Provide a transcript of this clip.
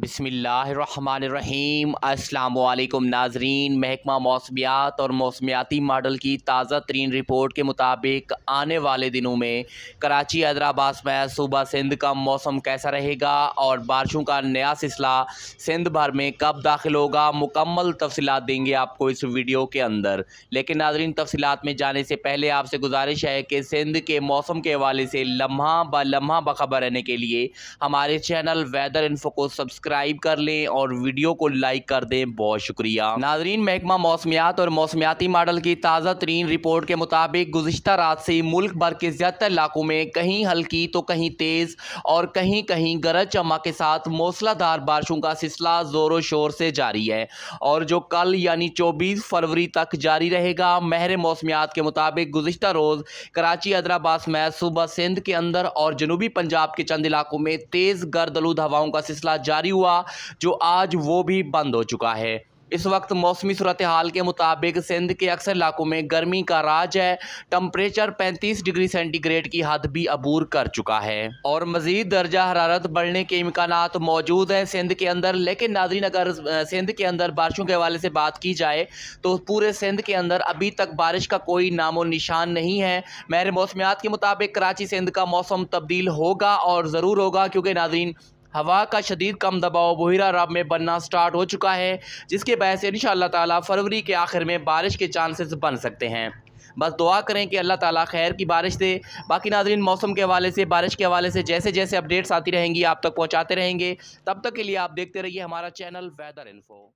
बिसमीम् अल्लाम नाजरीन महकमा मौसमियात और मौसमियाती मॉडल की ताज़ा तरीन रिपोर्ट के मुताबिक आने वाले दिनों में कराची हैदराबाद में सूबा सिंध का मौसम कैसा रहेगा और बारिशों का नया सिलसिला सिंध भर में कब दाखिल होगा मुकम्मल तफसलत देंगे आपको इस वीडियो के अंदर लेकिन नाजरीन तफसलत में जाने से पहले आपसे गुजारिश है कि सिंध के मौसम के हवाले से लम्हा ब लम्हा बखबर रहने के लिए हमारे चैनल वेदर इन्फो को सब्सक्राइब सब्सक्राइब कर लें और वीडियो को लाइक कर दें बहुत शुक्रिया नाजरीन महकमा मौसमियात और मौसमियाती मॉडल की ताज़ा तरीन रिपोर्ट के मुताबिक गुजशत रात से मुल्क भर के ज़्यादातर इलाकों में कहीं हल्की तो कहीं तेज़ और कहीं कहीं गरज चमक के साथ मौसलाधार बारिशों का सिलसिला ज़ोरों शोर से जारी है और जो कल यानी चौबीस फरवरी तक जारी रहेगा महर मौसमियात के मुताबिक गुजशत रोज़ कराची हैदराबाद समेत सुबह सिंध के अंदर और जनूबी पंजाब के चंद इलाकों में तेज़ गर्दलूद हवाओं का सिलसिला जारी हुआ हुआ जो आज वो भी बंद हो चुका है इस वक्त मौसमी सूरत हाल के मुताबिक सिंध के अक्सर इलाकों में गर्मी का राज है टम्परेचर 35 डिग्री सेंटीग्रेड की हद भी अबूर कर चुका है और मजीद दर्जा हरारत बढ़ने के इम्कान मौजूद हैं सिंध के अंदर लेकिन नादरीन अगर सिंध के अंदर बारिशों के हवाले से बात की जाए तो पूरे सिंध के अंदर अभी तक बारिश का कोई नामो निशान नहीं है मेरे मौसमियात के मुताबिक कराची सिंध का मौसम तब्दील होगा और ज़रूर होगा क्योंकि नादरीन हवा का शदीद कम दबाव बहिरा रब में बनना स्टार्ट हो चुका है जिसके से इन ताला फरवरी के आखिर में बारिश के चांसेस बन सकते हैं बस दुआ करें कि अल्लाह ताला खैर की बारिश दे बाकी नाजरीन मौसम के हवाले से बारिश के हवाले से जैसे जैसे अपडेट्स आती रहेंगी आप तक पहुँचाते रहेंगे तब तक के लिए आप देखते रहिए हमारा चैनल वेदर इन्फो